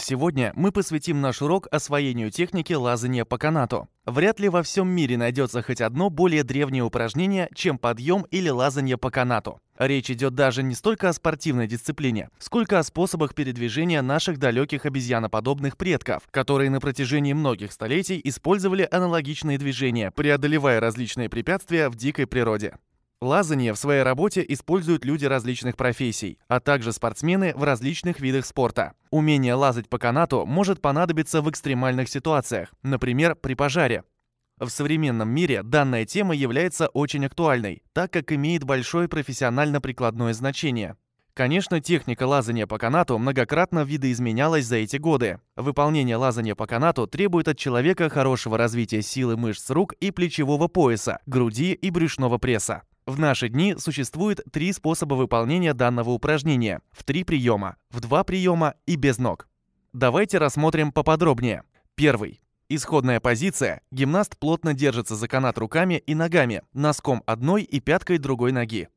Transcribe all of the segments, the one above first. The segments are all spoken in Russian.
Сегодня мы посвятим наш урок освоению техники лазания по канату. Вряд ли во всем мире найдется хоть одно более древнее упражнение, чем подъем или лазание по канату. Речь идет даже не столько о спортивной дисциплине, сколько о способах передвижения наших далеких обезьяноподобных предков, которые на протяжении многих столетий использовали аналогичные движения, преодолевая различные препятствия в дикой природе. Лазание в своей работе используют люди различных профессий, а также спортсмены в различных видах спорта. Умение лазать по канату может понадобиться в экстремальных ситуациях, например, при пожаре. В современном мире данная тема является очень актуальной, так как имеет большое профессионально-прикладное значение. Конечно, техника лазания по канату многократно видоизменялась за эти годы. Выполнение лазания по канату требует от человека хорошего развития силы мышц рук и плечевого пояса, груди и брюшного пресса. В наши дни существует три способа выполнения данного упражнения – в три приема, в два приема и без ног. Давайте рассмотрим поподробнее. Первый. Исходная позиция. Гимнаст плотно держится за канат руками и ногами, носком одной и пяткой другой ноги.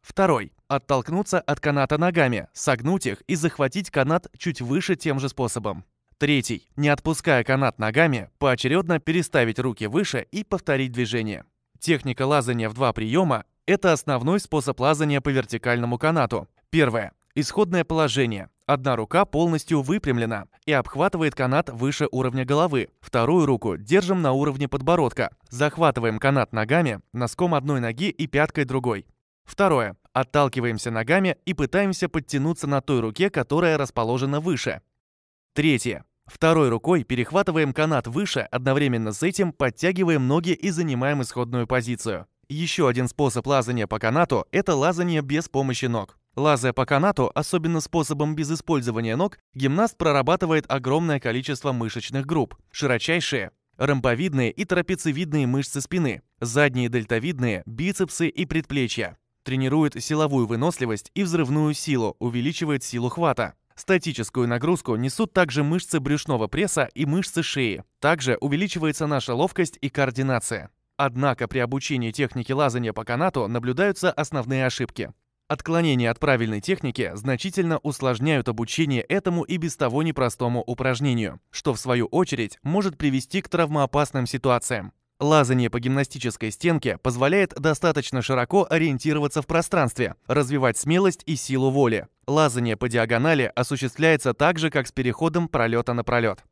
Второй. Оттолкнуться от каната ногами, согнуть их и захватить канат чуть выше тем же способом. Третий. Не отпуская канат ногами, поочередно переставить руки выше и повторить движение. Техника лазания в два приема это основной способ лазания по вертикальному канату. Первое. Исходное положение. Одна рука полностью выпрямлена и обхватывает канат выше уровня головы. Вторую руку держим на уровне подбородка. Захватываем канат ногами, носком одной ноги и пяткой другой. Второе. Отталкиваемся ногами и пытаемся подтянуться на той руке, которая расположена выше. Третье. Второй рукой перехватываем канат выше, одновременно с этим подтягиваем ноги и занимаем исходную позицию. Еще один способ лазания по канату – это лазание без помощи ног. Лазая по канату, особенно способом без использования ног, гимнаст прорабатывает огромное количество мышечных групп. Широчайшие – ромбовидные и трапециевидные мышцы спины, задние дельтовидные, бицепсы и предплечья. Тренирует силовую выносливость и взрывную силу, увеличивает силу хвата. Статическую нагрузку несут также мышцы брюшного пресса и мышцы шеи. Также увеличивается наша ловкость и координация. Однако при обучении технике лазания по канату наблюдаются основные ошибки. Отклонения от правильной техники значительно усложняют обучение этому и без того непростому упражнению, что в свою очередь может привести к травмоопасным ситуациям. Лазание по гимнастической стенке позволяет достаточно широко ориентироваться в пространстве, развивать смелость и силу воли. Лазание по диагонали осуществляется так же, как с переходом пролета на пролет.